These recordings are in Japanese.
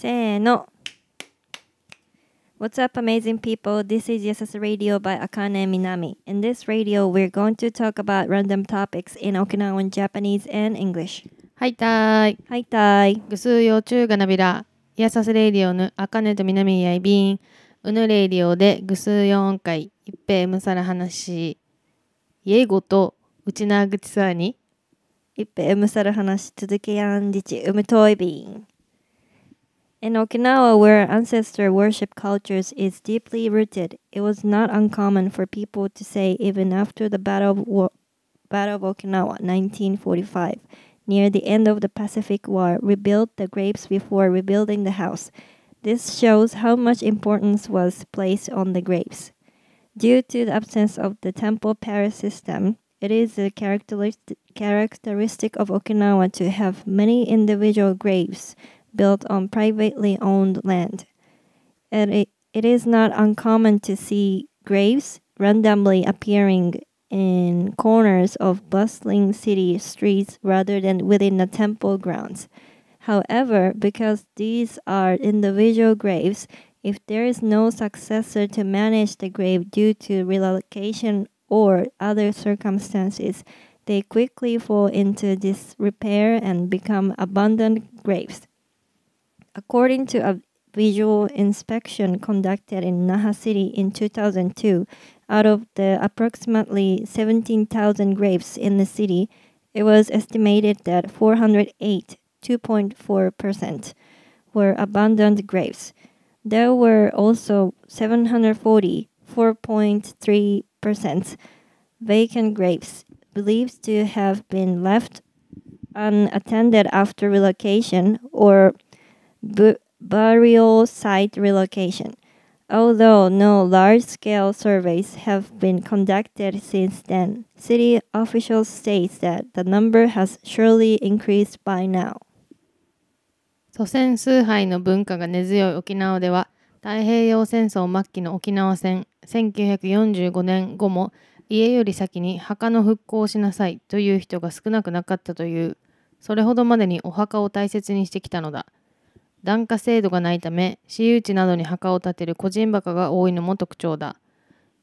せーの。What's up, amazing people? This is Yasas Radio by Akane Minami. In this radio, we're going to talk about random topics in Okinawan Japanese and English. はいたーい。はいたーい。ぐすうようちゅうがなびら。Yasas Radio の Akane と南やいびん。うぬレディオでぐすうよ音階。いっぺいむさら話。イエゴとうちなぐちさに。いっぺいむさら話続けやんじちうむといびん。In Okinawa, where ancestor worship cultures is deeply rooted, it was not uncommon for people to say even after the Battle of, Wo- Battle of Okinawa 1945, near the end of the Pacific War, rebuild the graves before rebuilding the house. This shows how much importance was placed on the graves. Due to the absence of the temple parish system, it is a characteristic of Okinawa to have many individual graves built on privately owned land. And it, it is not uncommon to see graves randomly appearing in corners of bustling city streets rather than within the temple grounds. However, because these are individual graves, if there is no successor to manage the grave due to relocation or other circumstances, they quickly fall into disrepair and become abandoned graves. According to a visual inspection conducted in Naha City in 2002, out of the approximately 17,000 graves in the city, it was estimated that 408, 2.4%, were abandoned graves. There were also 740, 4.3%, vacant graves believed to have been left unattended after relocation or burial site relocation. Although no large-scale surveys have been conducted since then, city officials state that the number has surely increased by now. 祖先崇拝の文化が根強い沖縄では、太平洋戦争末期の沖縄戦1945年後も家より先に墓の復興をしなさいという人が少なくなかったという、それほどまでにお墓を大切にしてきたのだ。檀家制度がないため私有地などに墓を建てる個人墓が多いのも特徴だ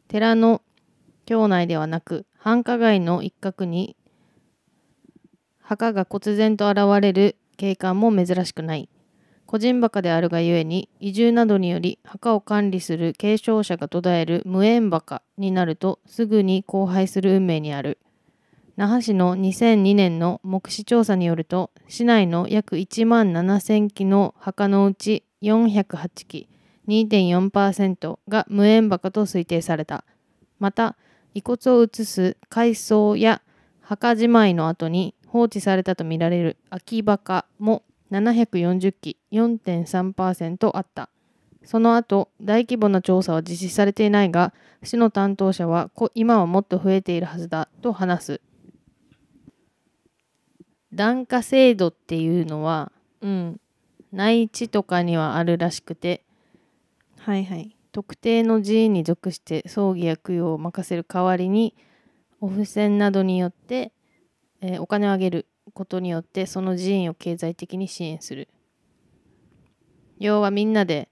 寺の境内ではなく繁華街の一角に墓が忽然と現れる景観も珍しくない個人墓であるがゆえに移住などにより墓を管理する継承者が途絶える無縁墓になるとすぐに荒廃する運命にある那覇市の2002年の目視調査によると市内の約1万7000基の墓のうち408基2.4%が無縁墓と推定されたまた遺骨を移す海藻や墓じまいの後に放置されたとみられる空き墓も740基4.3%あったその後大規模な調査は実施されていないが市の担当者は今はもっと増えているはずだと話す檀家制度っていうのは、うん、内地とかにはあるらしくてはいはい特定の寺院に属して葬儀や供養を任せる代わりにお布施などによって、えー、お金をあげることによってその寺院を経済的に支援する要はみんなで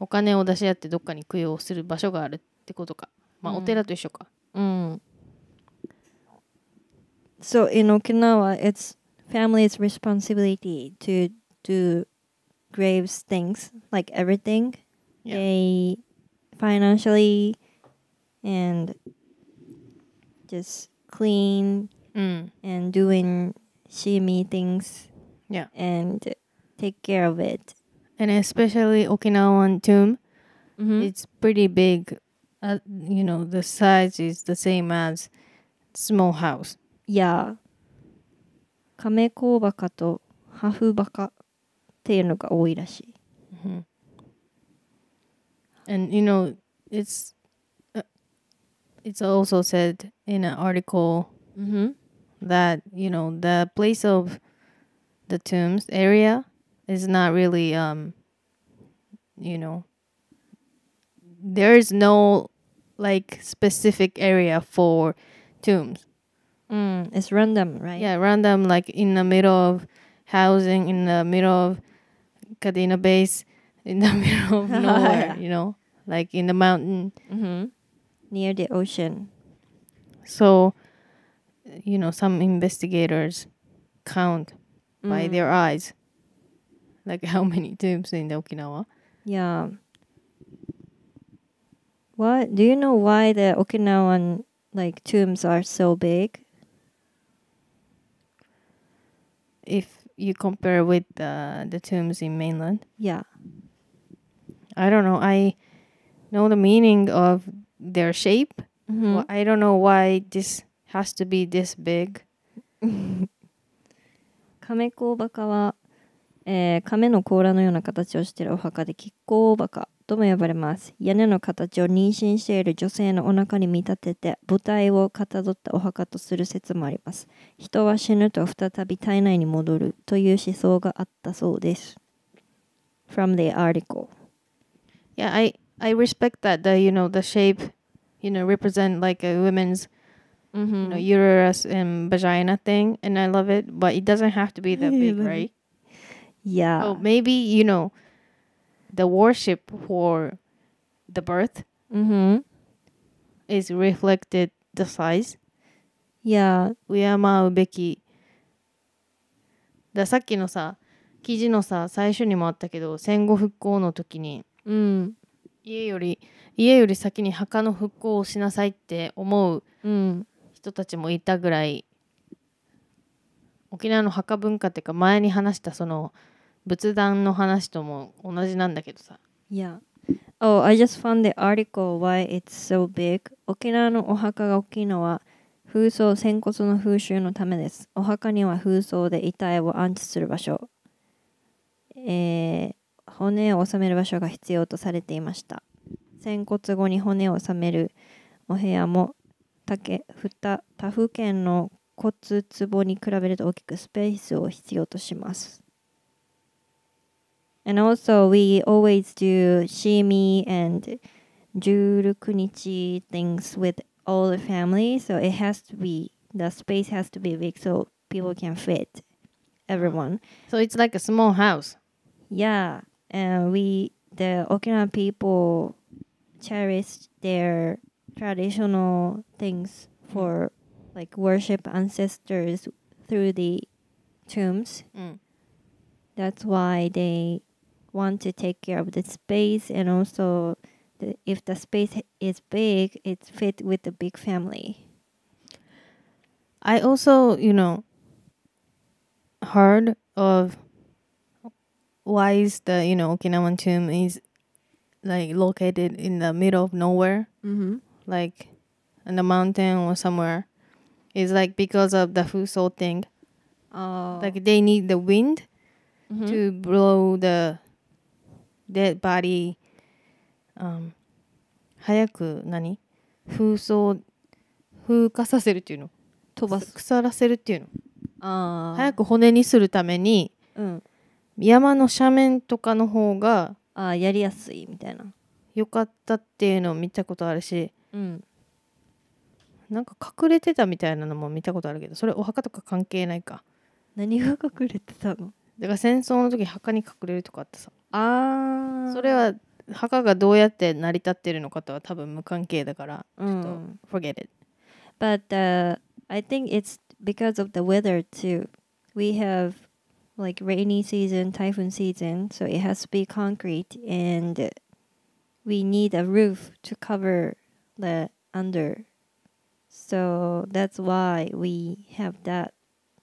お金を出し合ってどっかに供養する場所があるってことかまあ、お寺と一緒か、うん、so in Okinawa, it's family's responsibility to do graves things like everything. Yeah. They financially and just clean mm. and doing shimi things. Yeah. And take care of it. And especially Okinawan tomb, mm -hmm. it's pretty big. Uh, you know, the size is the same as small house. や亀甲バカとハフバカっていうのが多いらしい。Mm-hmm. And you know, it's uh, it's also said in an article hmm that you know the place of the tombs area is not really um you know there is no like specific area for tombs Mm, it's random, right? Yeah, random, like in the middle of housing, in the middle of Kadena base, in the middle of nowhere, yeah. you know, like in the mountain, mm -hmm. near the ocean. So, you know, some investigators count mm. by their eyes, like how many tombs in the Okinawa. Yeah. What do you know why the Okinawan like tombs are so big? if you compare with uh, the tombs in mainland. Yeah. I don't know. I know the meaning of their shape. Mm-hmm. Well, I don't know why this has to be this big. 亀甲バカは、えー、亀の甲羅のような形をしているお墓で亀甲バカ とも呼ばれます。屋根の形を妊娠している女性のお腹に見立てて母体をかたどったお墓とする説もあります。人は死ぬと再び体内に戻るという思想があったそうです。From the article. Yeah, I, I respect that, the, you know, the shape, you know, represent like a woman's mm-hmm. you know, uterus and vagina thing, and I love it, but it doesn't have to be that big, right? Yeah. Oh, maybe, you know, the worship for the birth mm-hmm. is reflected the size. Yeah. 敬うべき。ださっきのさ、記事のさ、最初にもあったけど、戦後復興の時に、うん、家より、家より先に墓の復興をしなさいって思う人たちもいたぐらい、沖縄の墓文化っていうか、前に話したその、仏壇の話とも同じなんだけどさ。いや。a Oh, I just found the article why it's so big. 沖縄のお墓が大きいのは風葬、仙骨の風習のためです。お墓には風葬で遺体を安置する場所、えー、骨を収める場所が必要とされていました。仙骨後に骨を納めるお部屋も他府県の骨壺に比べると大きくスペースを必要とします。And also, we always do shimi and jurukunichi things with all the family. So it has to be, the space has to be big so people can fit everyone. So it's like a small house. Yeah. And we, the Okinawa people, cherish their traditional things for like worship ancestors through the tombs. Mm. That's why they want to take care of the space and also the, if the space is big, it fit with the big family. I also, you know, heard of why is the you know Okinawan tomb is like located in the middle of nowhere, mm-hmm. like in the mountain or somewhere. It's like because of the Fuso thing. Oh. Like they need the wind mm-hmm. to blow the でバリー、うん、早く何風葬風化させるっていうの飛ばす腐らせるっていうのあ早く骨にするために、うん、山の斜面とかの方があやりやすいみたいなよかったっていうのを見たことあるし、うん、なんか隠れてたみたいなのも見たことあるけどそれお墓とか関係ないか何が隠れてたのだから戦争の時墓に隠れるとかあってさああそれは墓がどうやって成り立ってるのかとは多分無関係だからちょっと forget it but、uh, I think it's because of the weather too we have like rainy season typhoon season so it has to be concrete and we need a roof to cover the under so that's why we have that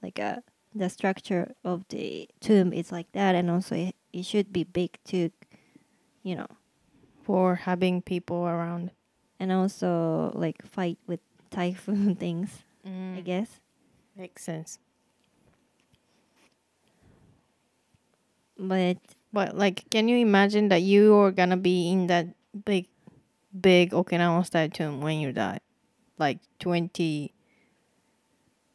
like a uh, the structure of the tomb is like that and also it it should be big too, you know. For having people around. And also like fight with typhoon things, mm. I guess. Makes sense. But but like can you imagine that you are gonna be in that big big Okinawan statue when you die? Like twenty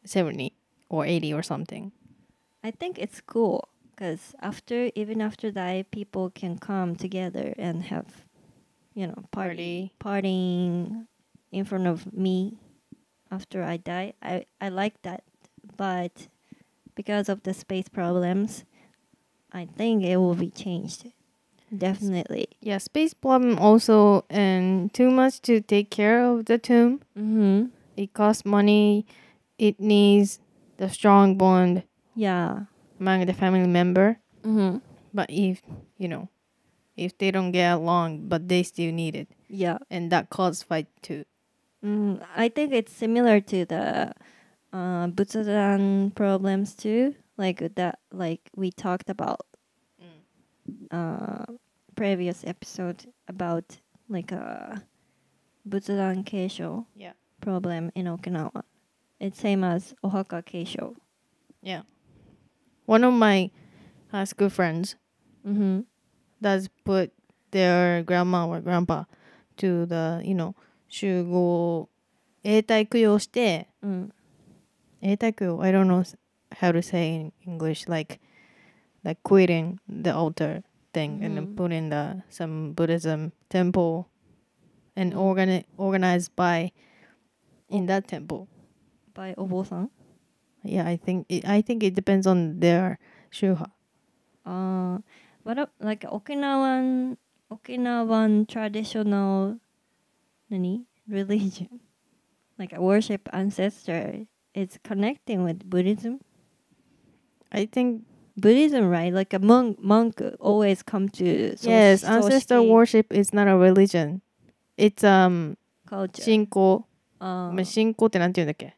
seventy or eighty or something. I think it's cool because after even after that people can come together and have you know party, party. partying in front of me after i die i i like that but because of the space problems i think it will be changed definitely yeah space problem also and too much to take care of the tomb mm-hmm. it costs money it needs the strong bond yeah among the family member. Mm-hmm. But if you know, if they don't get along, but they still need it. Yeah. And that cause fight too. Mm, I think it's similar to the uh, Butsudan problems too. Like that, like we talked about mm. uh, previous episode about like a uh, Butsudan keisho yeah. problem in Okinawa. It's same as Oaxaca keisho. Yeah one of my high school friends mm-hmm. does put their grandma or grandpa to the you know 集合永代供養して、うん、永代供養 I don't know how to say in English like like quitting the altar thing and then putting the some Buddhism temple and organi- organized by in that temple by Obo-san yeah, I think it, I think it depends on their shuha. Uh, what like Okinawan Okinawan traditional, nani religion, like worship ancestor is connecting with Buddhism. I think Buddhism, right? Like a monk, monk always come to so yes. Ancestor worship is not a religion. It's um culture. 信仰。ああ。信仰ってなんて言うんだっけ uh,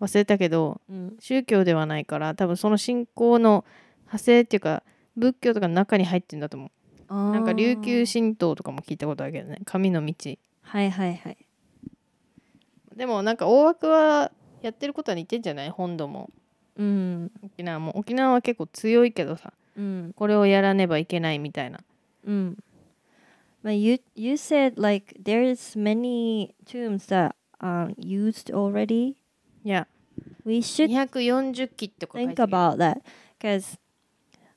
忘れたけど、うん、宗教ではないから多分その信仰の派生っていうか仏教とかの中に入ってんだと思うなんか琉球神道とかも聞いたことあるけどね神の道はいはいはいでもなんか大枠はやってることは似てんじゃない本土も、うん、沖縄も沖縄は結構強いけどさ、うん、これをやらねばいけないみたいなうんま u you you said like there's i many tombs that are used already Yeah. We should think about that because,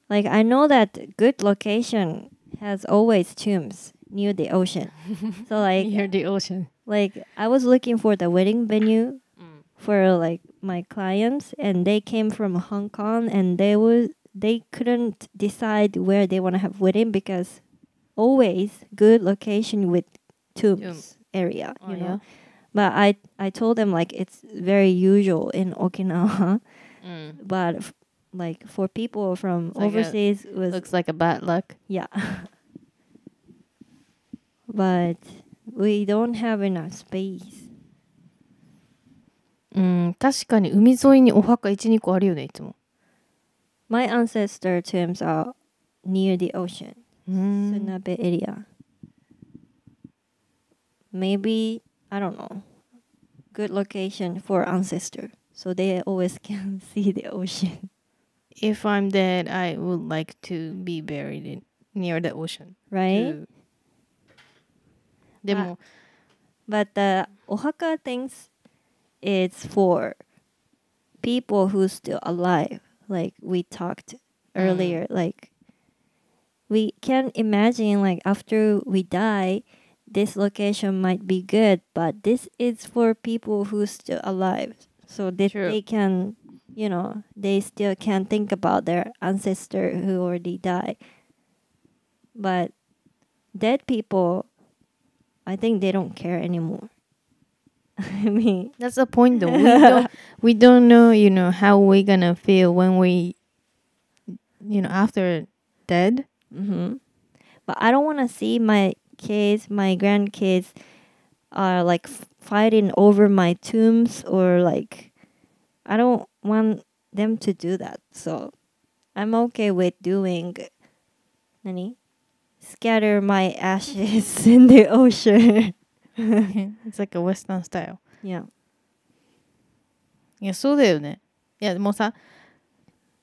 like, I know that good location has always tombs near the ocean. so like, Near the ocean. like I was looking for the wedding venue mm. for like my clients, and they came from Hong Kong, and they were they couldn't decide where they want to have wedding because always good location with tombs area, Oh, you yeah. know but I I told them like it's very usual in Okinawa, mm. but f- like for people from like overseas it was looks like a bad luck. Yeah, but we don't have enough space. Mm, My ancestor tombs are near the ocean, mm. tsunabe area. Maybe, I don't know good location for ancestor, so they always can see the ocean. If I'm dead, I would like to be buried in, near the ocean. Right. but the Ohaka thinks it's for people who's still alive. Like we talked earlier, mm. like we can imagine like after we die, this location might be good, but this is for people who's still alive. So they, True. they can, you know, they still can think about their ancestor who already died. But dead people, I think they don't care anymore. I mean, that's the point though. We don't, we don't know, you know, how we're gonna feel when we, you know, after dead. -hmm. But I don't want to see my kids, my grandkids are like fighting over my tombs or like I don't want them to do that. So I'm okay with doing nani? Scatter my ashes in the ocean. it's like a western style. Yeah. Yeah, yeah, so uh,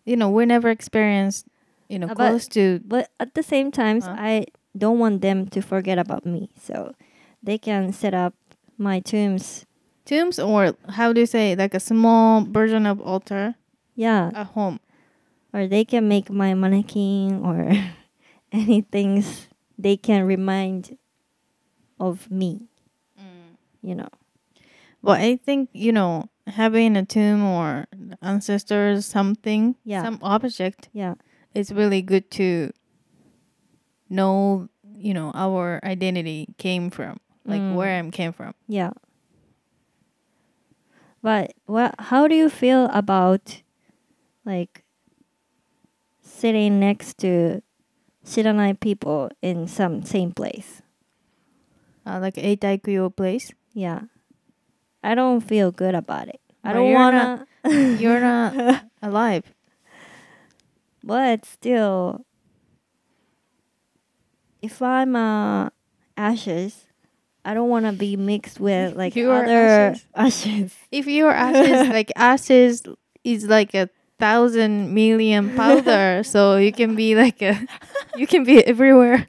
you know, we never experienced, you know, uh, close but, to. But at the same time, huh? I don't want them to forget about me. So they can set up my tombs. Tombs or how do you say like a small version of altar? Yeah. At home. Or they can make my mannequin or any things they can remind of me. Mm. You know. Well, I think, you know, having a tomb or ancestors something, yeah. some object. Yeah. It's really good to know you know our identity came from like mm. where i came from yeah but what how do you feel about like sitting next to shiranai people in some same place uh, like a taikuyo place yeah i don't feel good about it i don't you're wanna not, want to you are not alive but still if I'm uh, ashes, I don't want to be mixed with like you other ashes. ashes. If you're ashes, like ashes is like a thousand million powder, so you can be like a, you can be everywhere.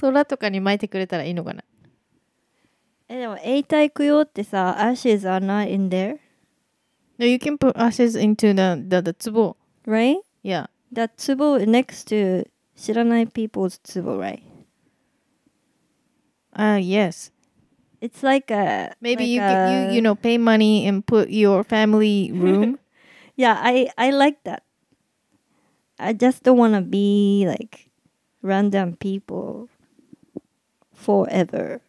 空とかに巻いてくれたらいいのかなえでも永代供養ってさ eh, ashes are not in there you can put ashes into the the, the 壺 right? Yeah that 壺 next to 知らない people's ツボ right? Uh, yes. It's like a maybe like you, a, you you know pay money and put your family room. yeah, I I like that. I just don't want to be like random people forever.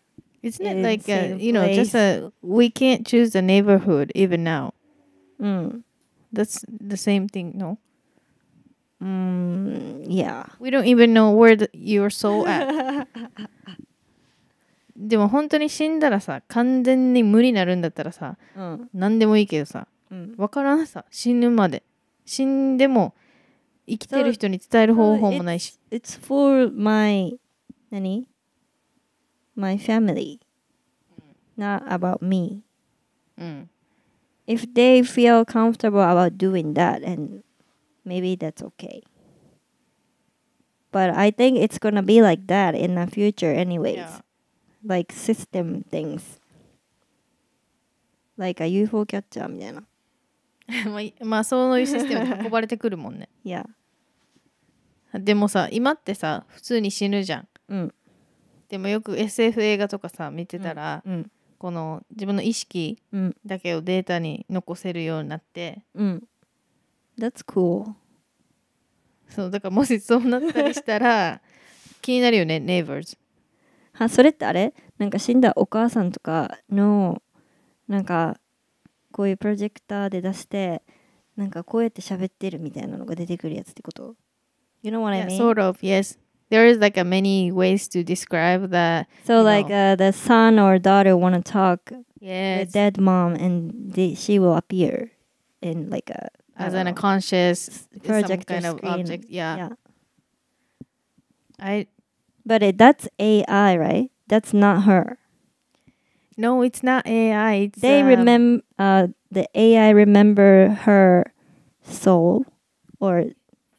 Isn't it like a, you know place. just a we can't choose the neighborhood even now. Mm. That's the same thing, no? Mm, yeah. We don't even know where the, your soul at. でも本当に死んだらさ完全に無になるんだったらさ、うん、何でもいいけどさ、うん、分からんさ死ぬまで死んでも生きてる人に伝える方法もないし。So, it's, it's for my 何 ?my family、うん、not about me、うん。If they feel comfortable about doing that and maybe that's okay. But I think it's gonna be like that in the future, anyways. Yeah. Like system things. Like a UFO catcher みたいな。まあそういうシステムで運ばれてくるもんね。yeah. でもさ今ってさ普通に死ぬじゃん。うん、でもよく SF 映画とかさ見てたら、うん、この自分の意識だけをデータに残せるようになって、うん、That's cool. そうだからもしそうなったりしたら気になるよね neighbors あそれってあれなんか死んだお母さんとかのなんかこういうプロジェクターで出してなんかこうやって喋ってるみたいなのが出てくるやつってこと You know what I mean? Yeah, sort of, yes. There is like a many ways to describe that. So like uh, the son or daughter want to talk yes. with dead mom and they, she will appear in like a as in know. a conscious project kind of object. Yeah. yeah. I. But it, that's AI, right? That's not her. No, it's not AI. It's, they um, remember uh, the AI remember her soul, or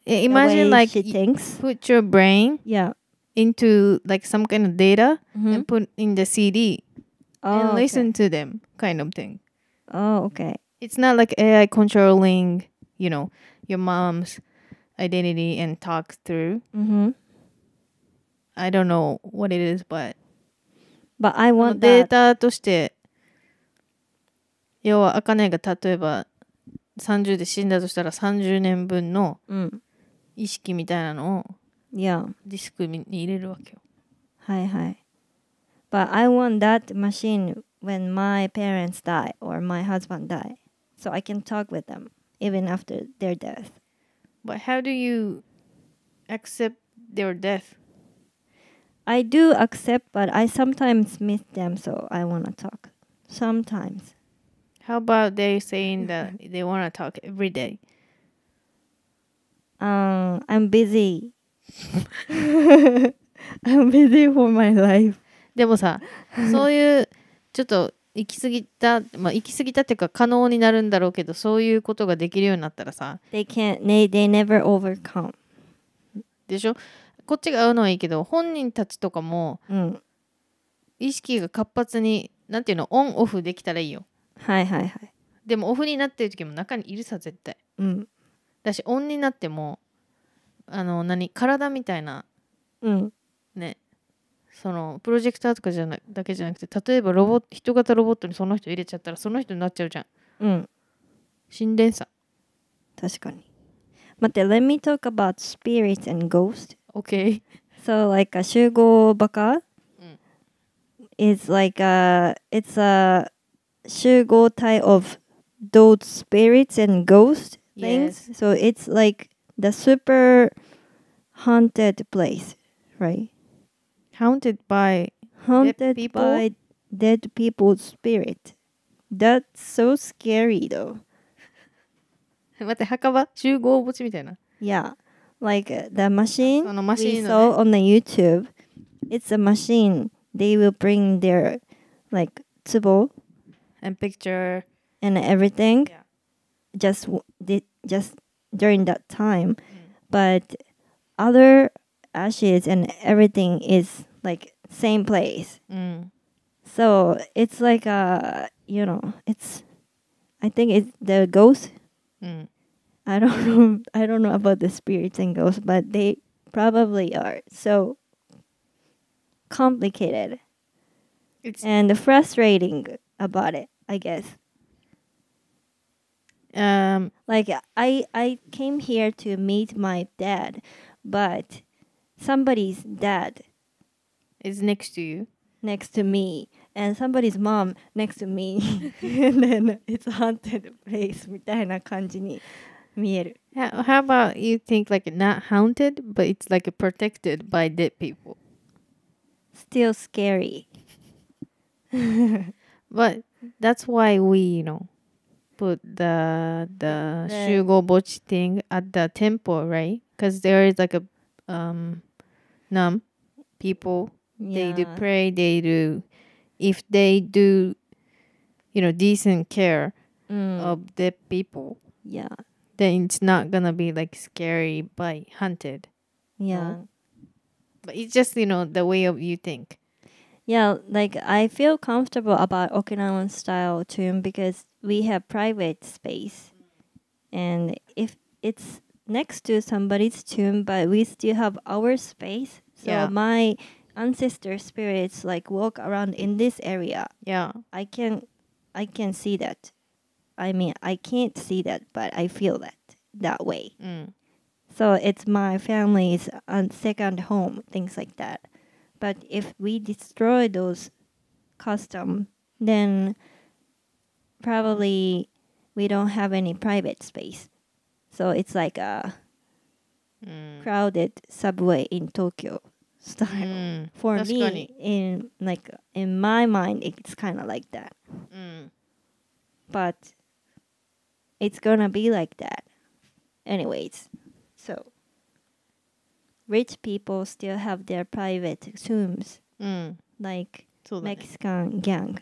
imagine like she thinks. Put your brain. Yeah. Into like some kind of data mm-hmm. and put in the CD oh, and listen okay. to them, kind of thing. Oh, okay. It's not like AI controlling you know your mom's identity and talk through mm-hmm. I don't know what it is but but I want データとして要はあかねが例えば30で死んだとしたら30年分の意識みたいなのをディスクに入れるわけよ。はいはい。But I want that machine when my parents die or my husband die so I can talk with them. even after their death. But how do you accept their death? I do accept, but I sometimes miss them, so I want to talk. Sometimes. How about they saying that they want to talk every day? Um, I'm busy. I'm busy for my life. でもさ、そういうちょっと行き過ぎた、まあ、行き過ぎたっていうか可能になるんだろうけどそういうことができるようになったらさ They can't, they, they never overcome でしょこっちが合うのはいいけど本人たちとかも、うん、意識が活発になんていうのオンオフできたらいいよはいはいはいでもオフになってる時も中にいるさ絶対うんだしオンになってもあの何体みたいな、うん、ねそのプロジェクターとかじゃなだけじゃなくて例えばロボ人型ロボットにその人入れちゃったらその人になっちゃうじゃんうん神殿さ確かに待って let me talk about spirits and ghosts OK so like a 集合バカ is like a it's a 集合体 of those spirits and ghost things yes. so it's like the super haunted place right haunted by haunted dead people? by dead people's spirit. That's so scary though. Yeah, like uh, the machine そのマシ we saw on the YouTube. It's a machine. They will bring their like tsubo and picture and everything Yeah. just did just during that time, mm. but other ashes and everything is like same place. Mm. So it's like uh you know it's I think it's the ghosts. Mm. I don't know I don't know about the spirits and ghosts, but they probably are so complicated. It's and frustrating about it, I guess. Um like I I came here to meet my dad, but somebody's dad is next to you. Next to me. And somebody's mom next to me. and then it's a haunted place How how about you think like not haunted, but it's like protected by dead people? Still scary. but that's why we, you know, put the the shugo bochi thing at the temple, right? Because there is like a um, numb people they do pray they do if they do you know decent care mm. of dead people yeah then it's not gonna be like scary by hunted yeah um, but it's just you know the way of you think yeah like i feel comfortable about okinawan style tomb because we have private space and if it's next to somebody's tomb but we still have our space so yeah. my ancestor spirits like walk around in this area. Yeah. I can I can see that. I mean, I can't see that, but I feel that that way. Mm. So it's my family's uh, second home, things like that. But if we destroy those custom, then probably we don't have any private space. So it's like a mm. crowded subway in Tokyo style mm, for me in like in my mind it's kind of like that mm. but it's gonna be like that anyways so rich people still have their private tombs mm. like mexican gang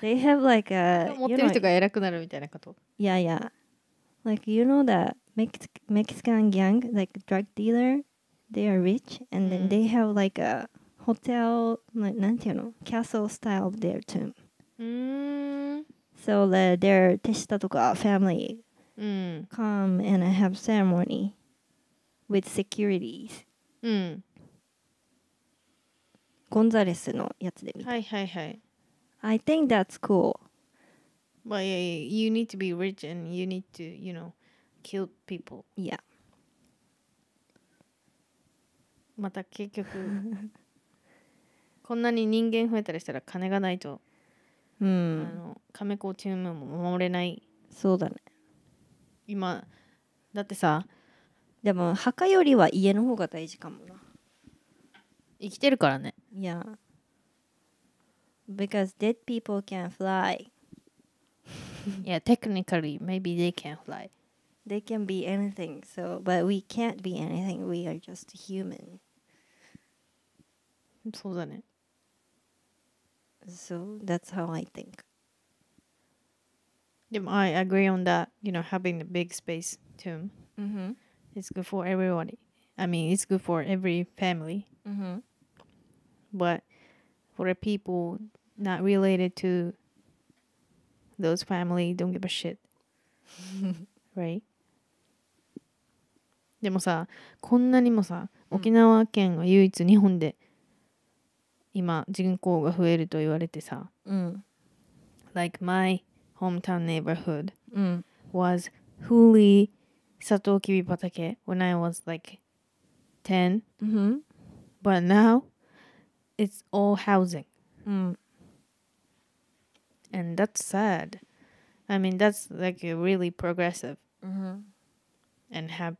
they have like a yeah yeah like you know that Mex Mexican gang like drug dealer they are rich and mm. then they have like a hotel like なんていうの castle style of mm. their tomb、mm. so that their 手下とか family mm. come and have ceremony with securities. Mm. securities、うん、ゴンザレスのやつで見たはいはいはい I think that's cool But yeah, you need to be rich and you need to, you know, kill people. Yeah. また結局こんなに人間増えたりしたら金がないと、カメコの亀チームも守れないそうだね今だってさでも墓よりは家の方が大事かもな生きてるからねいや、yeah. because dead people can fly yeah technically maybe they can fly they can be anything so but we can't be anything we are just human そうだね。So that's how I think. でも I agree on that, you know, having the big space tomb. hmm It's good for everybody. I mean, it's good for every family. hmm But for the people not related to those family, don't give a shit. right? でもさ、こんなにもさ、沖縄県が唯一日本で、うん今人口が増えると言われてさ、うん、like my hometown neighborhood、うん、was fully サトウキビ畑 when I was like 10、mm mm-hmm. but now it's all housing、うん、and mm. that's sad I mean that's like a really progressive、mm mm-hmm. and have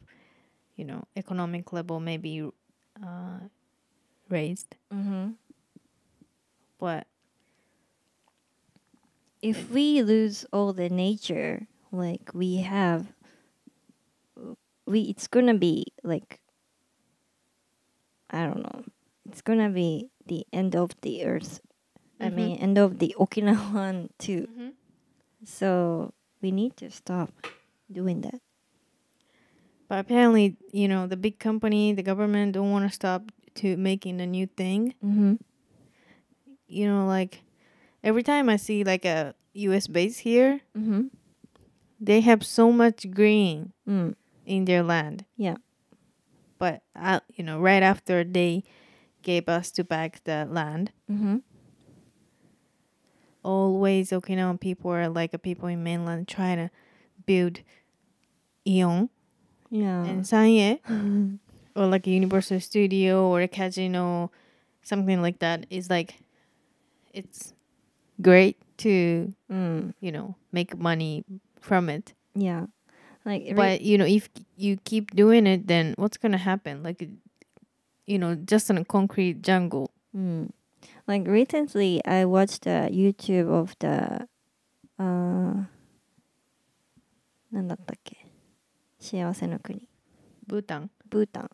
you know economic level maybe uh, raised mm-hmm what? If we lose all the nature like we have, we it's gonna be like I don't know. It's gonna be the end of the earth. Mm-hmm. I mean, end of the Okinawan too. Mm-hmm. So we need to stop doing that. But apparently, you know, the big company, the government don't want to stop to making a new thing. Mm-hmm you know, like every time I see like a U.S. base here, mm-hmm. they have so much green mm. in their land. Yeah, but I, uh, you know, right after they gave us to back the land. Mm-hmm. Always Okinawan people are like people in mainland trying to build Ion yeah. and Sanye or like a Universal Studio or a casino, something like that is like it's great to mm. you know make money from it yeah like but you know if you keep doing it then what's gonna happen like you know just in a concrete jungle mm. like recently i watched the youtube of the uh Bhutan. Bhutan.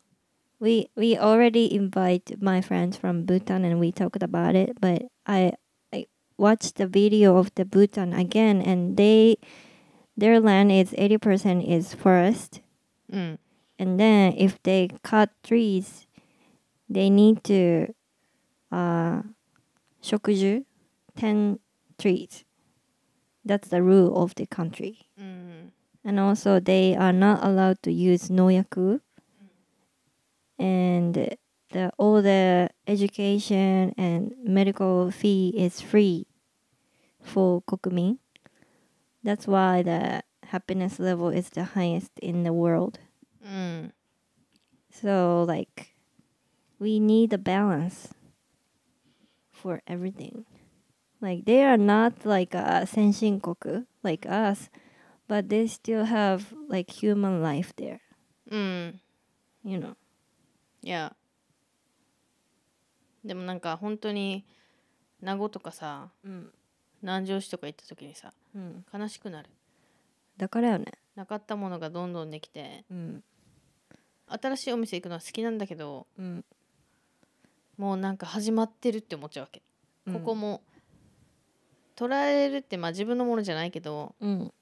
we we already invite my friends from Bhutan and we talked about it but I, I watched the video of the Bhutan again, and they their land is eighty percent is forest, mm. and then if they cut trees, they need to, uh, shokuju, ten trees. That's the rule of the country. Mm. And also, they are not allowed to use noyaku. Mm. And the, all the education and medical fee is free for kokumin. That's why the happiness level is the highest in the world. Mm. So like we need a balance for everything. Like they are not like a koku like us, but they still have like human life there. Mm. You know. Yeah. でもなんか本当に名護とかさ、うん、南城市とか行った時にさ、うん、悲しくなるだからよねなかったものがどんどんできて、うん、新しいお店行くのは好きなんだけど、うん、もうなんか始まってるって思っちゃうわけ、ここも捉えるってまあ自分のものじゃないけど、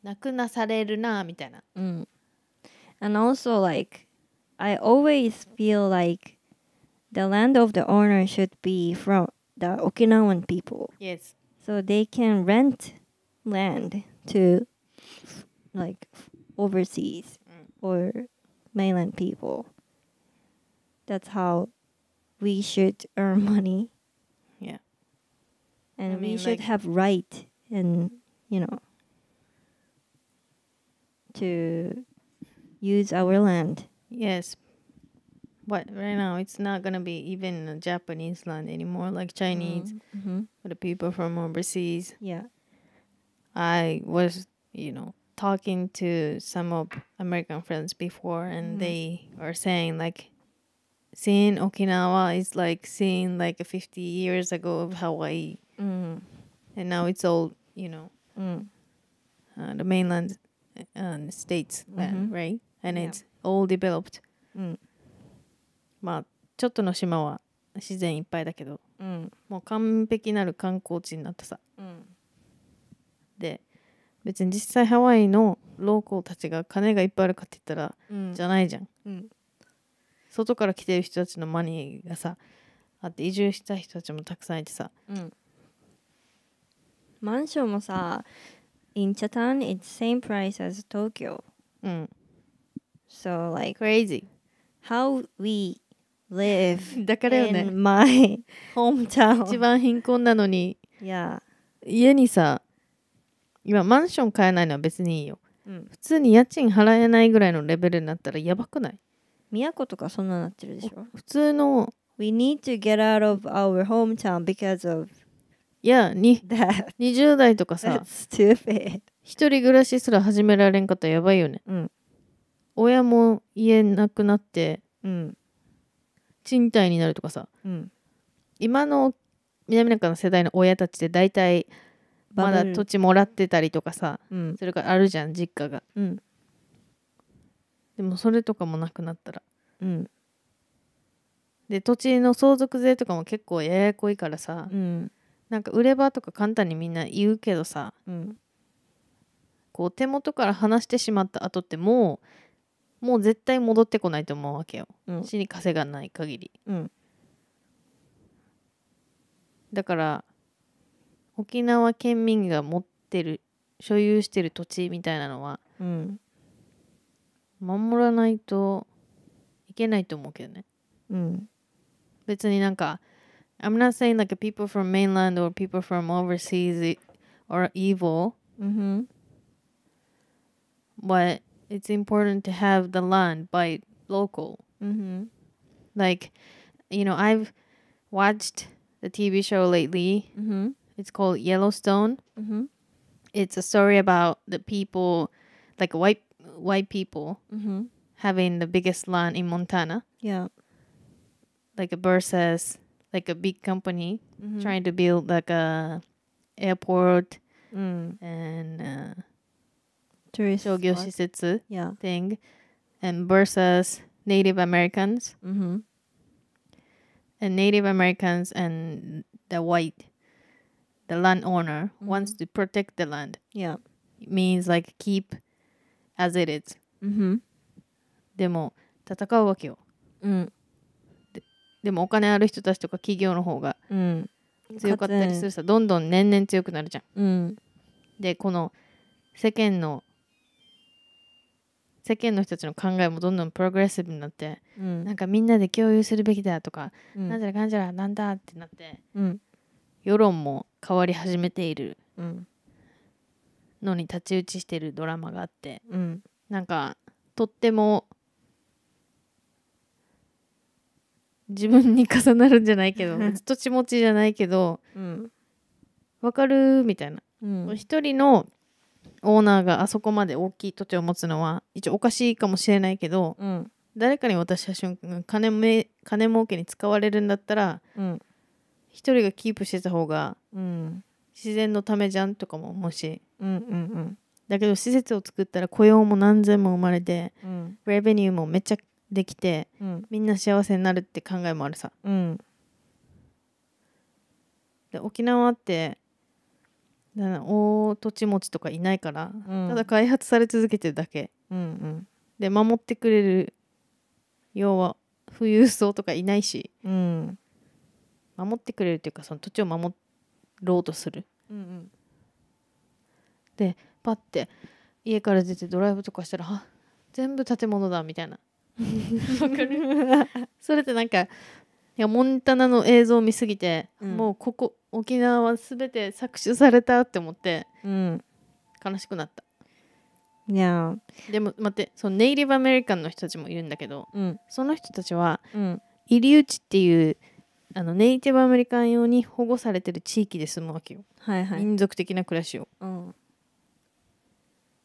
なくなされるなみたいな、うん、and also like I always feel like the land of the owner should be from the Okinawan people. Yes. So they can rent land to like overseas mm. or mainland people. That's how we should earn money. Yeah. And I mean, we should like have right and you know to use our land. Yes, but right now, it's not gonna be even a Japanese land anymore, like Chinese, mm-hmm. the people from overseas. Yeah, I was, you know, talking to some of American friends before, and mm-hmm. they are saying like, seeing Okinawa is like seeing like fifty years ago of Hawaii, mm-hmm. and now it's all you know, mm. uh, the mainland uh, states, land, mm-hmm. right? And yeah. it's all developed. Mm. まあちょっとの島は自然いっぱいだけど、うん、もう完璧なる観光地になったさ、うん、で別に実際ハワイのローコたちが金がいっぱいあるかって言ったら、うん、じゃないじゃん、うん、外から来てる人たちのマニーがさあって移住した人たちもたくさんいてさ、うん、マンションもさ in j a p a n it's same price as Tokyo うん so like crazy how we live だからよね in my hometown. 一番貧困なのに Yeah. 家にさ今マンション買えないのは別にいいよ、うん、普通に家賃払えないぐらいのレベルになったらやばくない都とかそんななってるでしょ普通の We need to get out of our hometown because of いやに20代とかさ一人暮らしすら始められんかったらやばいよね、うん、親も家なくなって、うん、賃貸になるとかさ、うん、今の南中の世代の親たちって大体まだ土地もらってたりとかさ、うん、それからあるじゃん実家が、うん、でもそれとかもなくなったら、うん、で土地の相続税とかも結構ややこいからさ、うん、なんか売ればとか簡単にみんな言うけどさ、こう手元から離してしまった後ってもうもう絶対戻ってこないと思うわけよ、うん、死に稼がない限り、うん、だから沖縄県民が持ってる所有してる土地みたいなのは、うん、守らないといけないと思うけどね、うん、別になんか I'm not saying like people from mainland or people from overseas are evil、mm hmm. but it's important to have the land by local. Mm-hmm. Like, you know, I've watched the TV show lately. Mm-hmm. It's called Yellowstone. Mm-hmm. It's a story about the people, like white white people, mm-hmm. having the biggest land in Montana. Yeah. Like a versus like a big company mm-hmm. trying to build like a airport mm. and. Uh, tourist 商業施設 yeah. thing and versus Native Americans mm-hmm. and Native Americans and the white the landowner mm-hmm. wants to protect the land yeah it means like keep as it is、mm-hmm. でも戦うわけよ、うん、ででもお金ある人たちとか企業の方が強かったりするさ、どんどん年々強くなるじゃん、うん、でこの世間の世間の人たちの考えもどんどんプログレッシブになって、うん、なんかみんなで共有するべきだとか、うん、なんじゃらかんじゃらなんだってなって、うん、世論も変わり始めているのに太刀打ちしてるドラマがあって、うん、なんかとっても自分に重なるんじゃないけど と気持ちじゃないけど、うん、分かるみたいな。一、人のオーナーがあそこまで大きい土地を持つのは一応おかしいかもしれないけど、うん、誰かに渡した瞬間金め金儲けに使われるんだったら、うん、1人がキープしてた方が、うん、自然のためじゃんとかも思うし、うんうんうんだけど施設を作ったら雇用も何千も生まれて、うん、レベニューもめっちゃできて、うん、みんな幸せになるって考えもあるさ、うん、で沖縄って大土地持ちとかいないから、うん、ただ開発され続けてるだけ、うんうん、で守ってくれる要は富裕層とかいないし、うん、守ってくれるっていうかその土地を守ろうとする、うんうん、でパッて家から出てドライブとかしたらあ全部建物だみたいな それってなんかいやモンタナの映像を見すぎて、うん、もうここ沖縄は全て搾取されたって思って、うん、悲しくなった。いやでも待ってそのネイティブアメリカンの人たちもいるんだけど、うん、その人たちは、うん、入り口っていうあのネイティブアメリカン用に保護されてる地域で住むわけよ、はいはい、民族的な暮らしを、うん、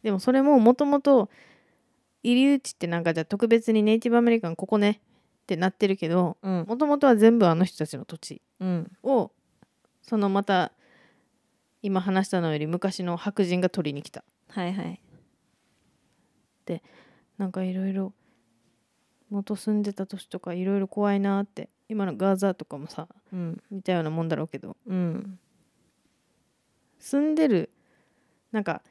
でもそれももともと入り口ってなんかじゃ特別にネイティブアメリカンここねってなってるけどもともとは全部あの人たちの土地をそのまた今話したのより昔の白人が取りに来たはいはいでなんかいろいろ元住んでた年とかいろいろ怖いなって今のガザとかもさ、うん、似たようなもんだろうけど、うん、住んでるなんか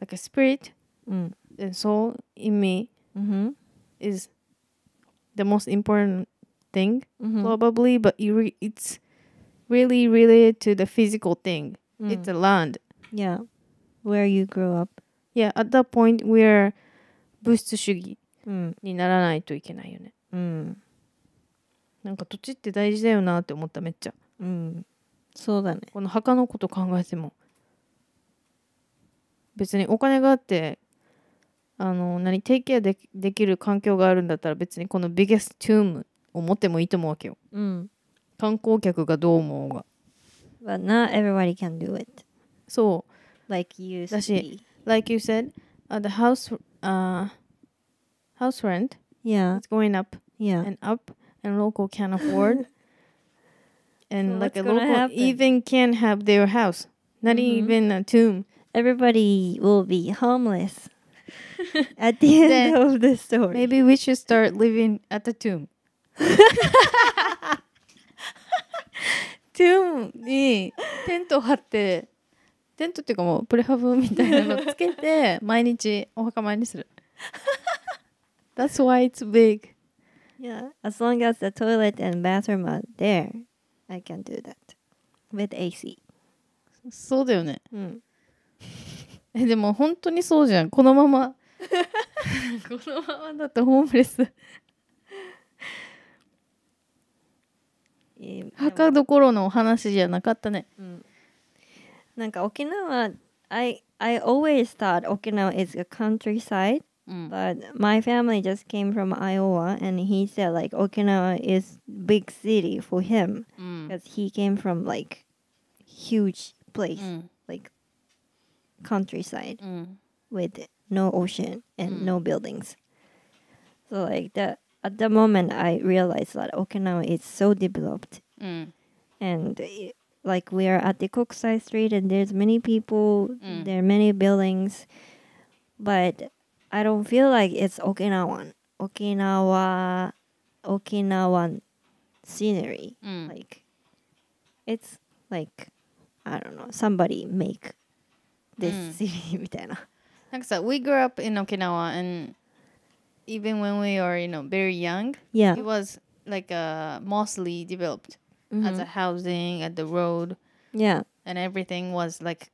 like a spirit、うん、and soul in me、mm is the most important thing、mm probably but it's really related to the physical thing. Mm. It's a land. Yeah. Where you grew up. Yeah, at that point we're 物質主義にならないといけないよね。うん。なんか土地って大事だよなって思っためっちゃ。うん。そうだね。この墓のこと考えても。別にお金があってあの何提携でできる環境があるんだったら別にこのビゲストトゥームを持ってもいいと思うわけよ。うん、観光客がどう思うが But not everybody can do it. So, Like you like you said uh, the house uh house rent Yeah, is going up yeah. and up and local can't afford and So like a local even can't have their house not mm-hmm. even a tomb Everybody will be homeless at the end of the story. maybe we should start living at the tomb ティウムにテントを張ってテントっていうかもうプレハブみたいなのつけて 毎日お墓参りする That's why it's big Yeah as long as the toilet and bathroom are there I can do that with AC そうだよねうん えでも本当にそうじゃんこのまま このままだとホームレス墓どころのお話じゃなかったね、うん、なんか沖縄 I, I always thought Okinawa is a countryside But my family just came from Iowa, and he said like Okinawa is big city for him because he came from like huge place, like countryside with no ocean and no buildings. So like that, at the moment I realized that Okinawa is so developed, mm. and it, eh, like we are at the Kokusai Street, and there's many people, mm. there are many buildings, but I don't feel like it's Okinawan, Okinawa, Okinawan scenery. Mm. Like it's like I don't know, somebody make this mm. city we grew up in Okinawa and even when we are you know very young yeah it was like uh mostly developed mm-hmm. as a mm-hmm. housing at the road yeah and everything was like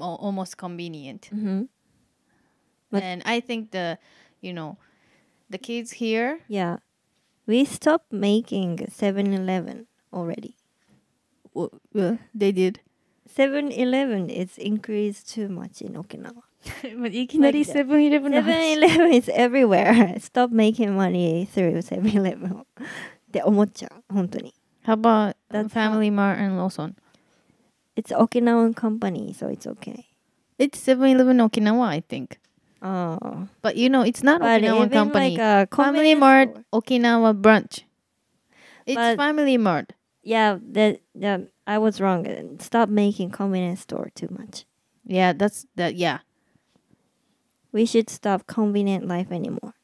almost convenient mm-hmm. and i think the you know the kids here yeah we stopped making 7-eleven already well, uh, they did 7-eleven is increased too much in okinawa いきなりセブンイレブンのセブンイレブン is everywhere. Stop making money through セブンイレブンって思っちゃう、本当に。How about uh, Family Mart and Lawson? It's Okinawan company, so it's okay. It's 7 Eleven Okinawa, I think. Oh. But you know, it's not but Okinawan company. Like Family Mart Okinawa branch. It's but Family Mart. Yeah, that, yeah, I was wrong. Stop making convenience store too much. Yeah, that's that. Yeah we should stop convenient life anymore.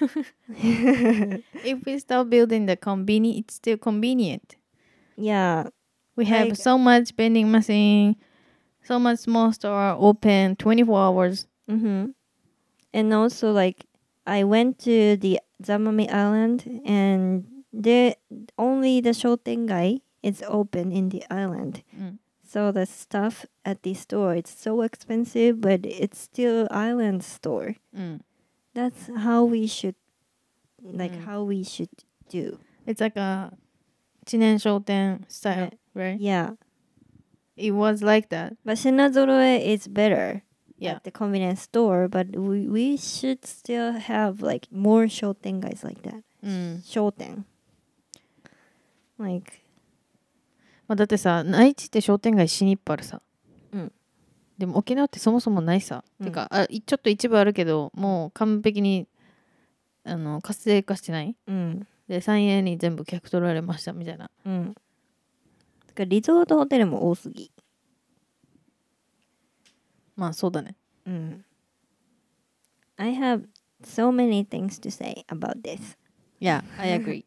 if we stop building the convenient, it's still convenient. Yeah. We have so much vending machine, so much small store open 24 hours. Mm-hmm. And also, like, I went to the Zamami Island and the only the shoten guy is open in the island. Mm. All the stuff at the store it's so expensive, but it's still island store. Mm. That's how we should, like mm. how we should do. It's like a chinen shoten style, right? Yeah. It was like that. But Shinazoroe is better. Yeah. At the convenience store, but we, we should still have like more shoten guys like that. Mm. Shoten. Like まあ、だってさ内地って商店街死にいっぱいあるさ、うん、でも沖縄ってそもそもないさ、うん、てかあちょっと一部あるけどもう完璧にあの活性化してない、うん、で3円に全部客取られましたみたいな、うん、てかリゾートホテルも多すぎまあそうだねうん I have so many things to say about this yeah I agree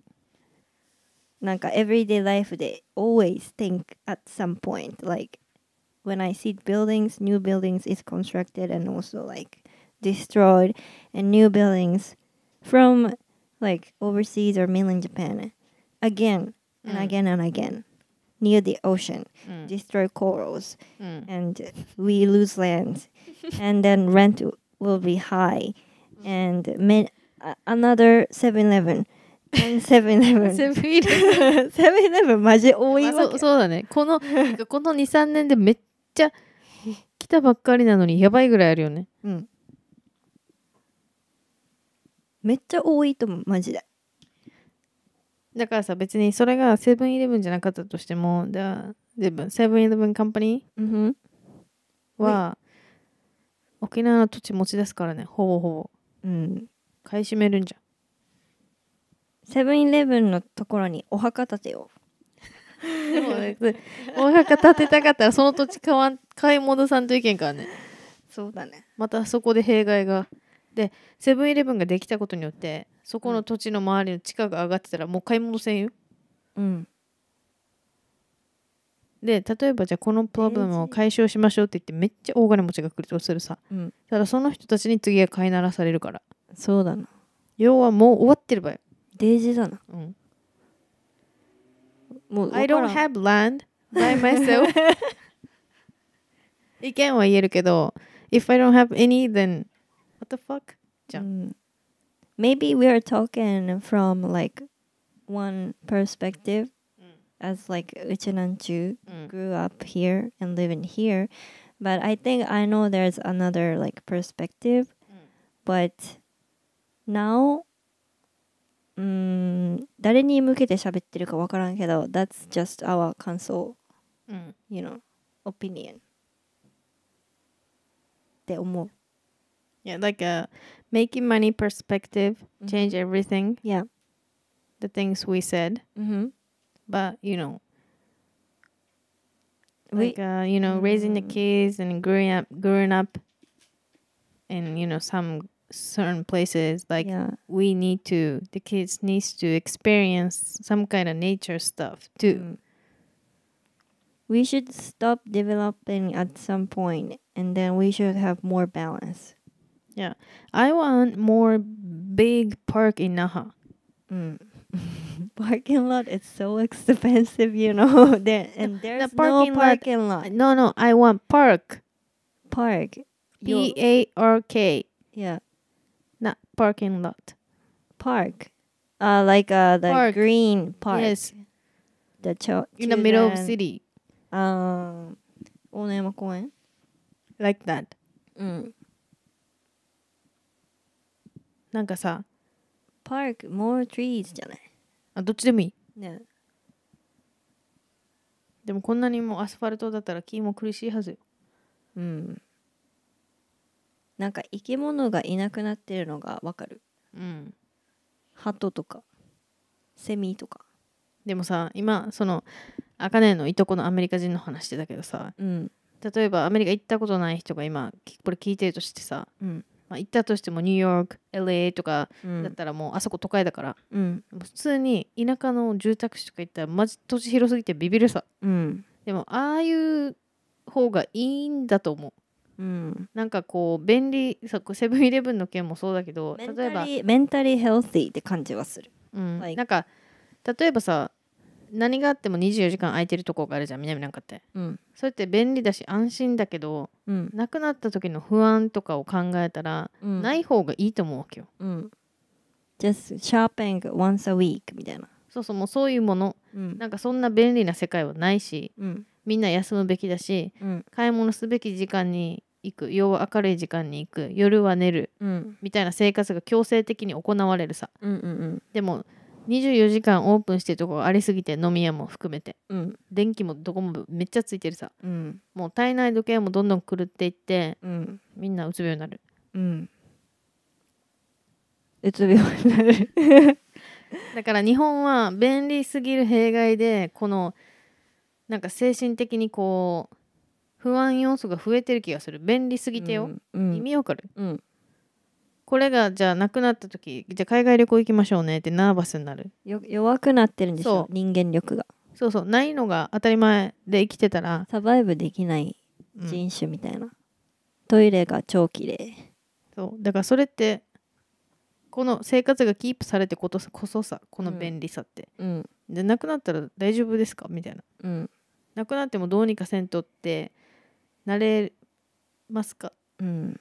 なんか everyday life で always think at some point like when I see buildings, new buildings is constructed and also like destroyed, and new buildings from like overseas or mainland Japan again and mm. again and again near the ocean, mm. destroy corals, mm. and we lose land, and then rent will be high, mm. and uh, another 7 Eleven セブンイレブン。セブンイレブン。セブンイレブンマジ多いわけ、まあ、そ。そうだね。この、この2、3年でめっちゃ来たばっかりなのにやばいぐらいあるよね。うん。めっちゃ多いと思う、マジで。だからさ、別にそれがセブンイレブンじゃなかったとしても、じゃあ、セブンイレブンカンパニー、うん、は、沖縄の土地持ち出すからね、ほぼほぼ。うん。買い占めるんじゃん。セブンイレブンのところにお墓建てよう。お墓建てたかったらその土地買わん買い戻さんといけんからね。そうだね。またそこで弊害が。でセブンイレブンができたことによってそこの土地の周りの地価が上がってたらもう買い戻せんよ。うん。で例えばじゃあこのプロブレムを解消しましょうって言ってめっちゃ大金持ちが来るとするさ、うん、ただその人たちに次は飼いならされるからそうだな要はもう終わってる場合 Mm. I don't have land by myself 意見は言えるけど If I don't have any then what the fuck? じゃん。Maybe mm. we are talking from like one perspective mm. as like Uchinanchu grew up here and living here. But I think I know there's another like perspective. But now うん、誰に向けて喋ってるかわからんけど、That's just our 感想。うん。You know, opinion. って思う。Yeah, like a making money perspective, mm-hmm. change everything. Yeah. The things we hmm But, you know, like uh, you know raising the mm. kids and growing up growing up and you know some certain places like yeah. we need to the kids needs to experience some kind of nature stuff too mm. we should stop developing at some point and then we should have more balance yeah i want more big park in naha mm. parking lot is so expensive you know there and there's the parking no parking lot. lot no no i want park park p-a-r-k yeah parking lot. Park. Uh, like uh, the Park. green park. Yes. The cho- In the middle of children- city. Um, 大野山公園 Like that. うん。なんかさ、Park, more trees じゃないあどっちでもいい。ね。でもこんなにもアスファルトだったら木も苦しいはずよ。うん。なんか生き物がいなくなってるのがわかるうん鳩とかセミとかでもさ今その茜のいとこのアメリカ人の話してたけどさうん例えばアメリカ行ったことない人が今これ聞いてるとしてさ、うんまあ、行ったとしてもニューヨーク LA とかだったらもうあそこ都会だから、うん普通に田舎の住宅地とか行ったらマジ土地広すぎてビビるさうんでもああいう方がいいんだと思ううん、なんかこう便利そうセブンイレブンの件もそうだけど例えばメンタリーヘルシーって感じはする、うん、like、なんか例えばさ何があっても24時間空いてるとこがあるじゃん南なんかって、うん、そうやって便利だし安心だけど、うん、なくなった時の不安とかを考えたら、うん、ない方がいいと思うわけよ、うん、Just shopping once a week みたいなそうそうもうそういうもの、うん、なんかそんな便利な世界はないし、うんみんな休むべきだし、うん、買い物すべき時間に行く要は明るい時間に行く夜は寝る、うん、みたいな生活が強制的に行われるさ、うんうんうん、でも24時間オープンしてるとこがありすぎて飲み屋も含めて、うん、電気もどこもめっちゃついてるさ、うん、もう体内時計もどんどん狂っていって、うん、みんなうつ病になる、うん、うつ病になるだから日本は便利すぎる弊害でこのなんか精神的にこう不安要素が増えてる気がする便利すぎてよ、うん意味わかる、うん、これがじゃあなくなった時じゃあ海外旅行行きましょうねってナーバスになる弱くなってるんですよ人間力がそうそうないのが当たり前で生きてたらサバイブできない人種みたいな、トイレが超綺麗そうだからそれってこの生活がキープされてことこそさこの便利さって、でなくなったら大丈夫ですかみたいな、なくなってもどうにかせんとってなれますか、うん、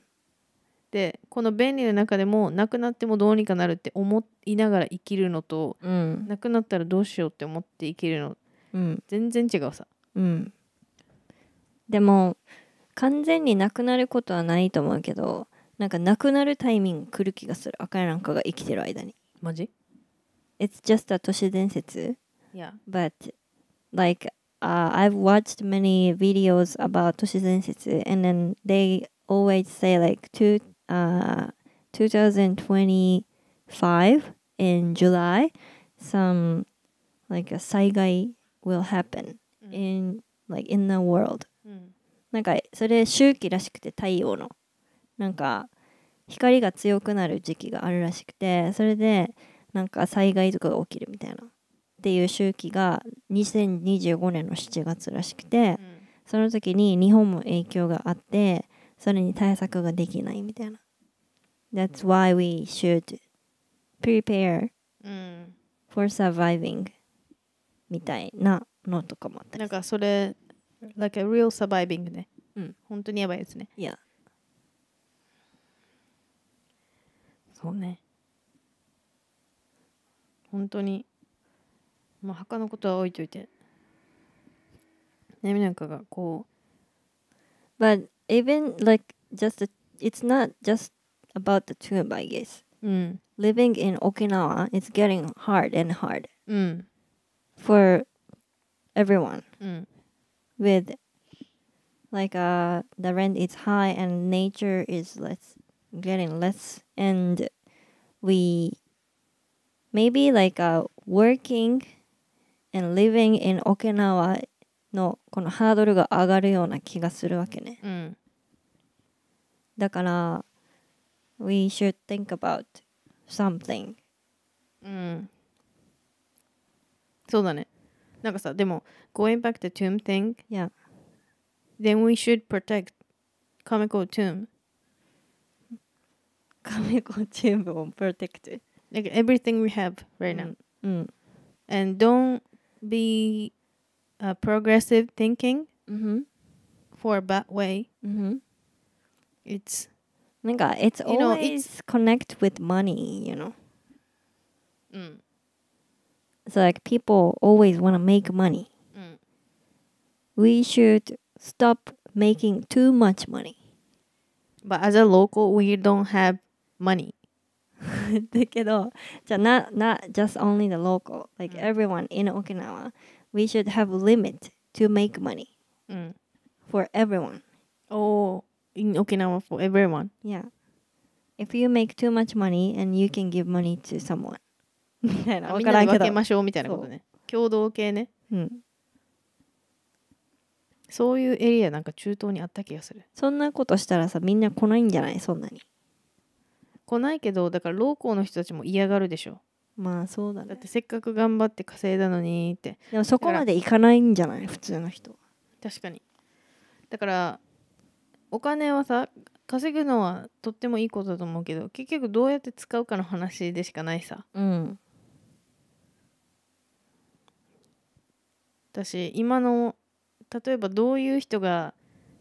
でこの便利な中でもなくなってもどうにかなるって思いながら生きるのと、うん、なくなったらどうしようって思って生きるの、うん、全然違うさ、うん、でも完全になくなることはないと思うけどなんかなくなるタイミング来る気がする赤いなんかが生きてる間にマジ It's just a 都市伝説 Yeah But like uh, I've watched many videos about Toshizensetsu, and then they always say like two, uh, 2025 in July, some like a saigai will happen mm. in like in the world. world、うん、なんかそれ周期らしくて太陽のなんか光が強くなる時期があるらしくてそれでなんか災害とかが起きるみたいな mm. っていう周期が2025年の7月らしくて、その時に日本も影響があってそれに対策ができないみたいな That's why we should prepare for surviving、みたいなのとかもあったなんかそれ like a real surviving ね、うん、本当にやばいですねいやそうね本当にまあ墓のことは置いといて。But even like just it's not just about the tomb, I guess. Mm. Living in Okinawa, it's getting hard and hard mm. for everyone. Mm. With like uh, the rent is high and nature is less, getting less, and we maybe like uh, working and living in Okinawa のこのハードルが上がるような気がするわけね。うん、だから We should think about something. うん。そうだね。なんかさ、でも back to tomb thing. Yeah. Then we should protect Kameko tomb. Kameko tomb を protect. Like everything we have right now. うん。うん And don't be a uh, progressive thinking mm-hmm. for that way. Mm-hmm. It's. Nigga, oh it's always know, it's connect with money, you know. Mm. It's like people always want to make money. Mm. We should stop making too much money. But as a local, we don't have money. だけど、じゃあ、not, not just only the local, like everyone in Okinawa, we should have limit to make money、うん、for everyone. Oh, in Okinawa for everyone. Yeah. If you make too much money and you can give money to someone. みたいな。からんけど。分けましょうみたいなことね。共同系ね。うん。そういうエリアなんか中東にあった気がする。そんなことしたらさ、みんな来ないんじゃないそんなに。来ないけどだから老公の人たちも嫌がるでしょまあそうだねだってせっかく頑張って稼いだのにってでもそこまでいかないんじゃない普通の人確かにだからお金はさ稼ぐのはとってもいいことだと思うけど結局どうやって使うかの話でしかないさうん私今の例えばどういう人が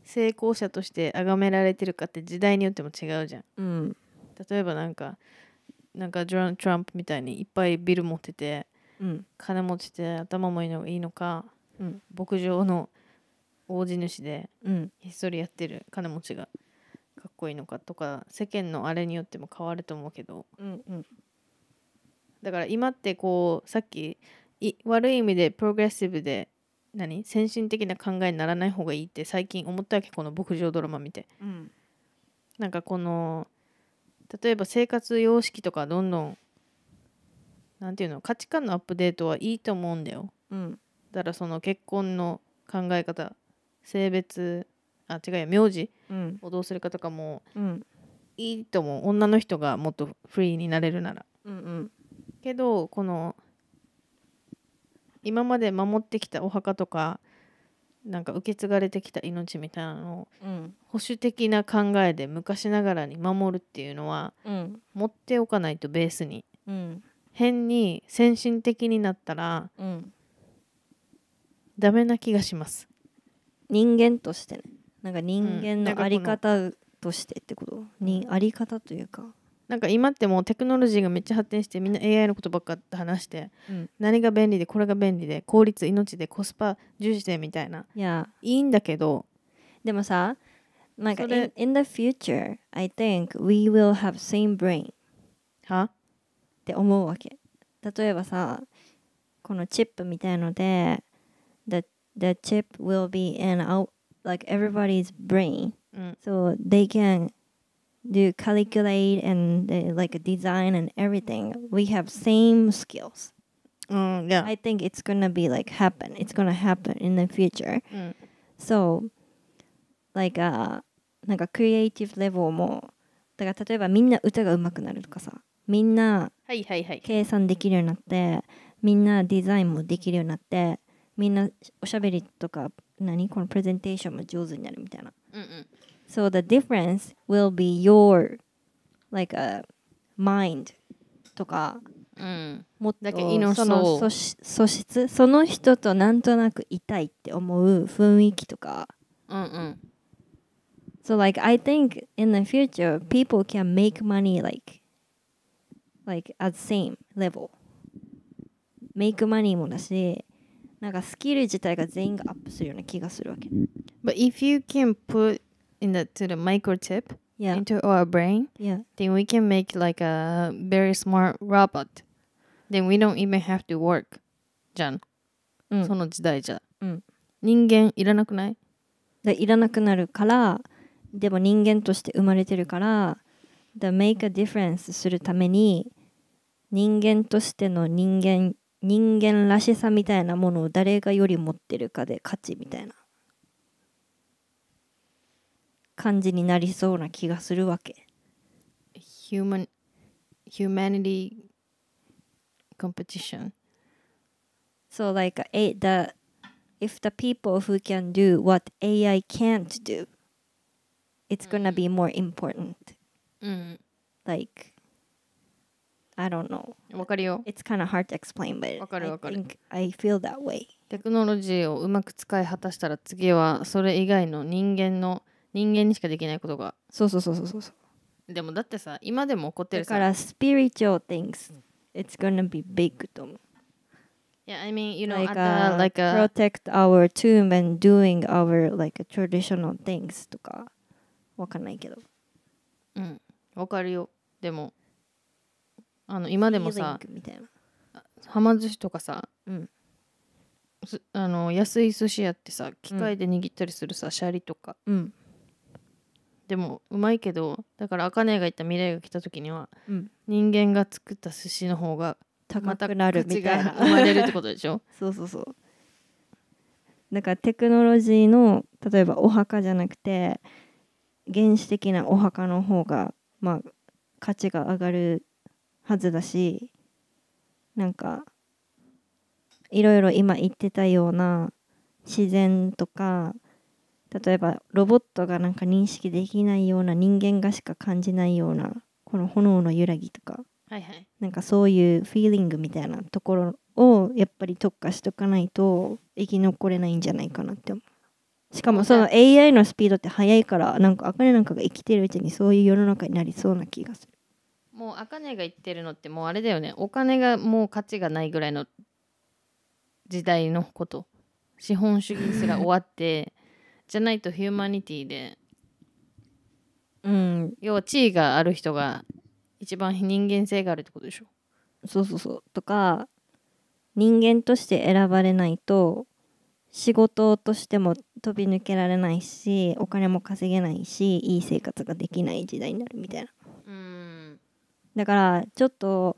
成功者として崇められてるかって時代によっても違うじゃん、うん、例えばなんかなんかトランプみたいにいっぱいビル持ってて、うん、金持ちで頭もいいのいいのか、うん、牧場の大地主で、うん、ひっそりやってる金持ちがかっこいいのかとか世間のあれによっても変わると思うけど、うんうん、だから今ってこうさっきい悪い意味でプログレッシブで何先進的な考えにならない方がいいって最近思ったわけこの牧場ドラマ見て、うん、なんかこの例えば生活様式とかどんどんなんていうの価値観のアップデートはいいと思うんだよ、うん、だからその結婚の考え方性別あ違うや名字をどうするかとかも、うん、いいと思う女の人がもっとフリーになれるなら、うんうん、けどこの今まで守ってきたお墓とかなんか受け継がれてきた命みたいなのを、うん、保守的な考えで昔ながらに守るっていうのは、うん、持っておかないとベースに、うん、変に先進的になったら、うん、ダメな気がします人間としてねなんか人間の在り方としてってこと、にあり方というかなんか今ってもうテクノロジーがめっちゃ発展してみんな AI のことばっか話して、うん、何が便利でこれが便利で効率命でコスパ重視でみたいないやいいんだけどでもさなんか in, in the future I think we will have same brain はって思うわけ例えばさこのチップみたいので the, the chip will be in our, like everybody's brain、うん、so they can do calculate and uh, like design and everything we have same skills mm, yeah i think it's gonna be like happen it's gonna happen in the future mm. so like uh なんかクリエイティブレベルもだから例えばみんな歌が上手くなるとかさみんな計算できるようになって、はいはいはい、みんなデザインもできるようになってみんなおしゃべりとか何このプレゼンテーションも上手になるみたいな、うんうん、So the difference will be your like a mind とか、うん、もっとその素素質その人となんとなくいたいって思う雰囲気とか。うんうん So like I think in the future people can make money like like at same level. Make money もだし、なんかスキル自体が全員がアップするような気がするわけ。But if you can put in the to the microchip yeah. into our brain, yeah. then we can make like a very smart robot. Then we don't even have to work. じゃん。うん、その時代じゃ。うん、人間いらなくないでいらなくなるから、でも人間として生まれてるから、で、make a difference するために、人間としての人間、人間らしさみたいなものを誰がより持ってるかで価値みたいな。感じになりそうな気がするわけ。Human humanity competition. So like a, the if the people who can do what AI can't do, it's gonna be more important. Mm. Like I don't know. わかるよ。It's kind of hard to explain, but わかるわかる。I think I feel that way. テクノロジーをうまく使い果たしたら次はそれ以外の人間の人間にしかできないことがそうそうそうそうそうでもだってさ今でも怒ってるだから spiritual things it's gonna be big と思う Yeah, I mean, you know, like, at the, like a protect our tomb and doing our like traditional things とかわかんないけどうんわかるよでもあの今でもさはま寿司とかさうんすあの安い寿司屋ってさ機械で握ったりするさ、シャリとかうんでもうまいけどだからねが言った未来が来た時には、うん、人間が作った寿司の方が高くなるみたいな生まれるってことでしょ そうそうそうだからテクノロジーの例えばお墓じゃなくて原始的なお墓の方がまあ価値が上がるはずだしなんかいろいろ今言ってたような自然とか例えばロボットがなんか認識できないような人間がしか感じないようなこの炎の揺らぎとか、はいはい、なんかそういうフィーリングみたいなところをやっぱり特化しとかないと生き残れないんじゃないかなって思うしかもその AI のスピードって速いからなんかあかねなんかが生きてるうちにそういう世の中になりそうな気がするもうあかねが言ってるのってもうあれだよねお金がもう価値がないぐらいの時代のこと資本主義すら終わってじゃないとヒューマニティで、うん、要は地位がある人が一番人間性があるってことでしょそうそうそうとか人間として選ばれないと仕事としても飛び抜けられないしお金も稼げないしいい生活ができない時代になるみたいなうんだからちょっと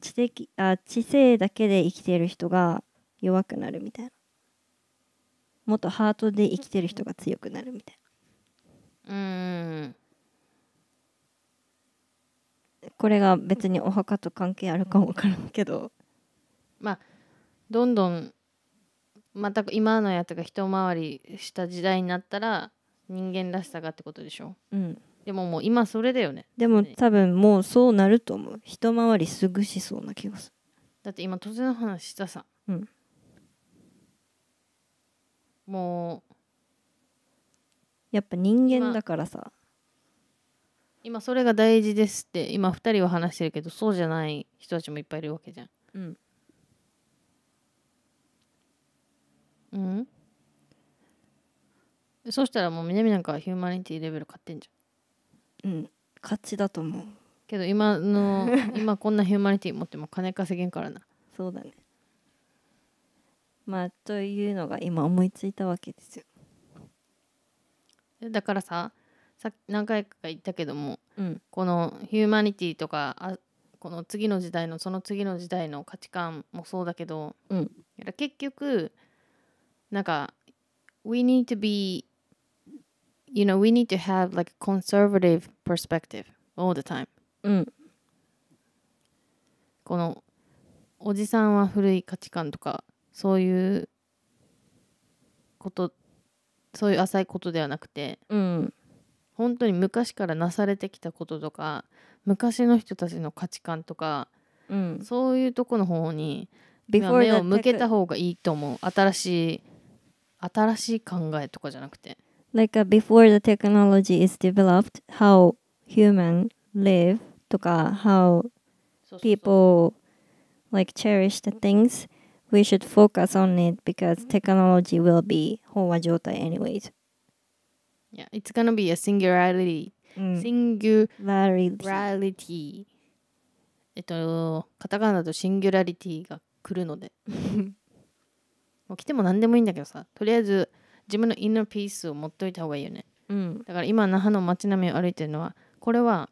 知的あ知性だけで生きてる人が弱くなるみたいなもっとハートで生きてる人が強くなるみたいなうんこれが別にお墓と関係あるかも分からんけどまあどんどんまた今のやつが一回りした時代になったら人間らしさがってことでしょ、うん、でももう今それだよねでも多分もうそうなると思う一回りすぐしそうな気がするだって今突然の話したさ、うん、もうやっぱ人間だからさ今それが大事ですって今2人は話してるけどそうじゃない人たちもいっぱいいるわけじゃんうんうんそしたらもう南なんかヒューマニティレベル勝ってんじゃんうん勝ちだと思うけど今の今こんなヒューマニティ持っても金稼げんからなそうだねまあというのが今思いついたわけですよだからささ何回か言ったけども、うん、このヒューマニティとかあこの次の時代のその次の時代の価値観もそうだけど、うん、結局なんか we need to be you know we need to have like a conservative perspective all the time、うん、このおじさんは古い価値観とかそういうことそういう浅いことではなくて、うん、本当に昔からなされてきたこととか昔の人たちの価値観とか、うん、そういうとこの方に目を向けた方がいいと思う新しい新しい考えとかじゃなくて。Like、a, before the technology is developed, how human live とか how people like cherish the things We should focus on it because technology will be 飽和状態 anyways. Yeah, it's gonna be a singularity. Singularity. えっと、カタカナだとシンギュラリティが来るので。もう来ても何でもいいんだけどさ、とりあえず自分のインナーピースを持っといた方がいいよね。うん、だから今、那覇の街並みを歩いてるのは、これは、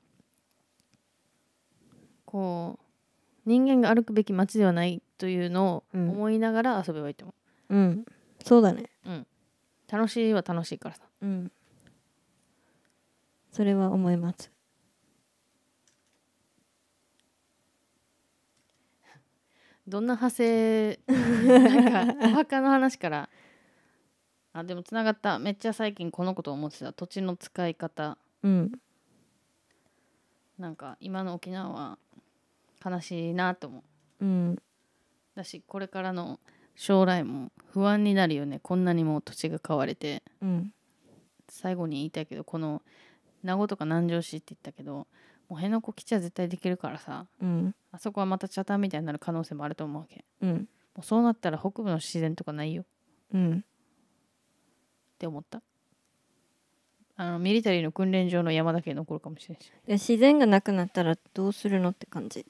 こう、人間が歩くべき街ではないというのを思いながら遊べばいいと思う、うん、うん、そうだねうん楽しいは楽しいからさうんそれは思います どんな派生なんかお墓の話からあでもつながっためっちゃ最近このこと思ってた土地の使い方うんなんか今の沖縄は悲しいなと思ううんだしこれからの将来も不安になるよねこんなにも土地が買われて、うん、最後に言いたいけどこの名護とか南城市って言ったけどもう辺野古基地は絶対できるからさ、うん、あそこはまたチャタンみたいになる可能性もあると思うわけ、うん、もうそうなったら北部の自然とかないよ、うん、って思ったあのミリタリーの訓練場の山だけ残るかもしれないし自然がなくなったらどうするのって感じ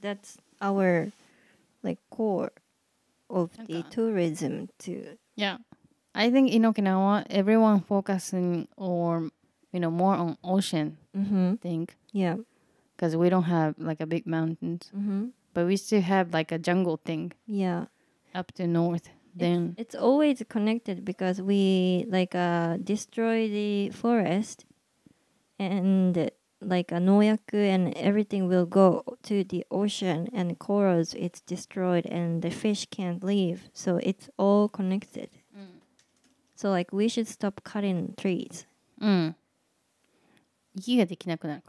That's our like core of the tourism too. Yeah. I think in Okinawa everyone focusing or you know more on ocean mm -hmm. thing. Yeah. Cuz we don't have like a big mountains. Mm -hmm. But we still have like a jungle thing. Yeah. Up to north. Then it's, it's always connected because we like uh destroy the forest and like a noyaku and everything will go to the ocean and corals it's destroyed and the fish can't leave so it's all connected mm. so like we should stop cutting trees うん息ができなくなるか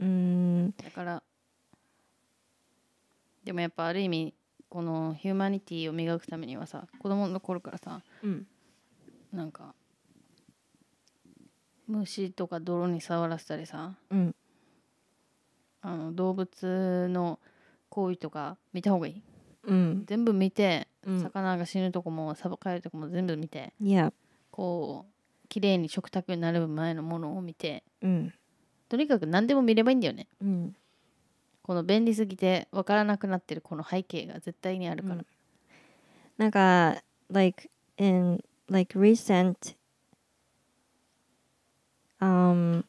らだからでもやっぱある意味このヒューマニティを磨くためにはさ子供の頃からさ、うん、なんか虫とか泥に触らせたりさうんあの動物の行為とか見た方がいいうん全部見て、うん魚が死ぬとこもさばかれるとこも全部見て yeah こう綺麗に食卓になる前のものを見てうんとにかく何でも見ればいいんだよねうんこの便利すぎて分からなくなってるこの背景が絶対にあるから、なんか like in like recent um,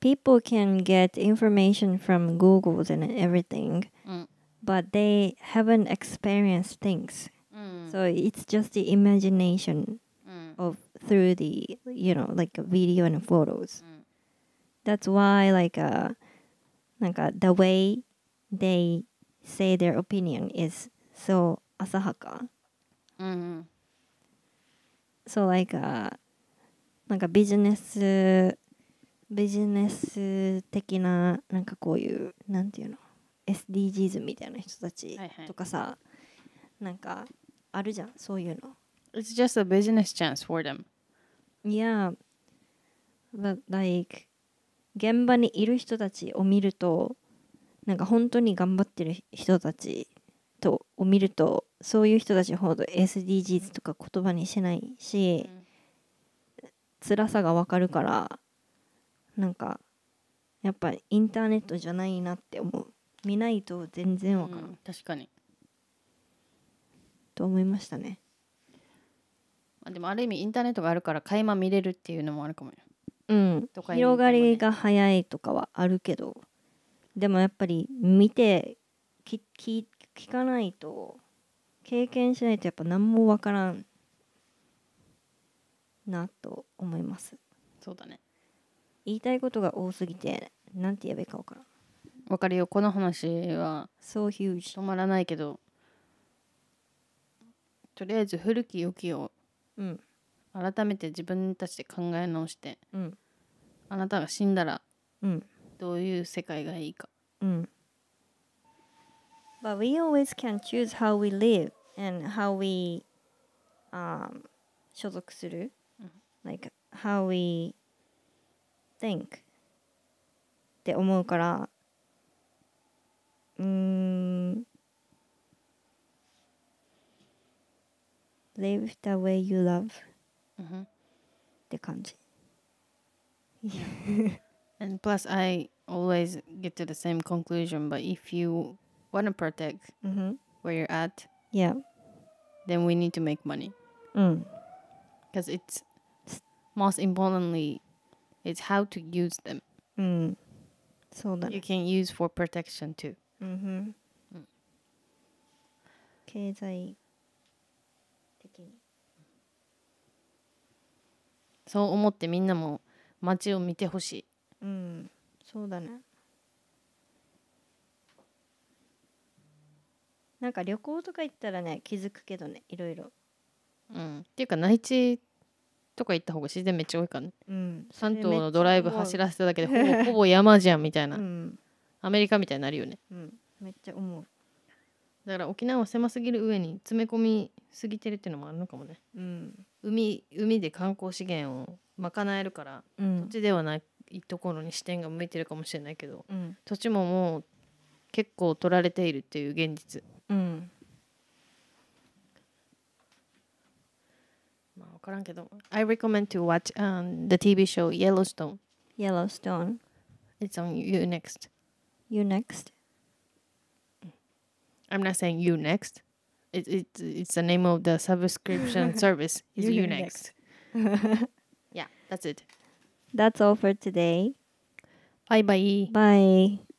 people can get information from Google and everything, mm. but they haven't experienced things. Mm. So it's just the imagination mm. of through the you know like video and photos. Mm. That's why like uh, like uh, the way they say their opinion is so asahaka. Mm-hmm. So like uh, なんかビジネスビジネス的ななんかこういうなんていうの SDGs みたいな人たちとかさ、はいはい、なんかあるじゃんそういうの It's just a business chance for them Yeah but like 現場にいる人たちを見るとなんか本当に頑張ってる人たちとを見るとそういう人たちほど SDGs とか言葉にしないし、うん辛さがわかるからなんかやっぱインターネットじゃないなって思う見ないと全然わからん、うん、確かにと思いましたねでもある意味インターネットがあるから垣間見れるっていうのもあるかもようん広がりが早いとかはあるけどでもやっぱり見てきき聞かないと経験しないとやっぱ何もわからんなと思いますそうだね言いたいことが多すぎてなんて言えばいいか分からんわかるよこの話は止まらないけどとりあえず古き良きを改めて自分たちで考え直してうんあなたが死んだらどういう世界がいいか Mm. But we always can choose how we live and how we um, 所属する like how we think って思うからうーん live the way you love、mm-hmm. って感じ and plus I always get to the same conclusion but if you want to protect mm-hmm. where you're at yeah then we need to make money mm. because mm. it's most importantly is how to use them うんそうだ you ね can use for protection too うん経済的にそう思ってみんなも街を見てほしいうんそうだねなんか旅行とか行ったらね気づくけどねいろいろうん、っていうか内地とか行った方が自然めっちゃ多いからね、うん、3頭のドライブ走らせただけでほぼほぼ山じゃんみたいな、うん、アメリカみたいになるよね、うん、めっちゃ思うだから沖縄は狭すぎる上に詰め込みすぎてるっていうのもあるのかもね、うん、海海で観光資源を賄えるから、うん、土地ではないところに視点が向いてるかもしれないけど、うん、土地ももう結構取られているっていう現実、うん、からんけど I recommend to watch、um, the TV show Yellowstone Yellowstone It's on you next You next I'm not saying you next it, it, It's the name of the subscription service It's you, next. Yeah, that's it That's all for today Bye bye. Bye.